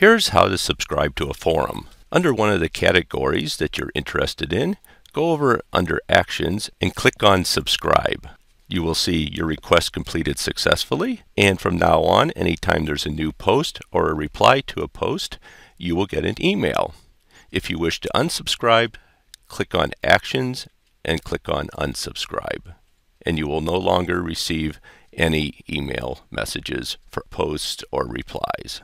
Here's how to subscribe to a forum. Under one of the categories that you're interested in, go over under Actions and click on Subscribe. You will see your request completed successfully, and from now on, anytime there's a new post or a reply to a post, you will get an email. If you wish to unsubscribe, click on Actions and click on Unsubscribe, and you will no longer receive any email messages for posts or replies.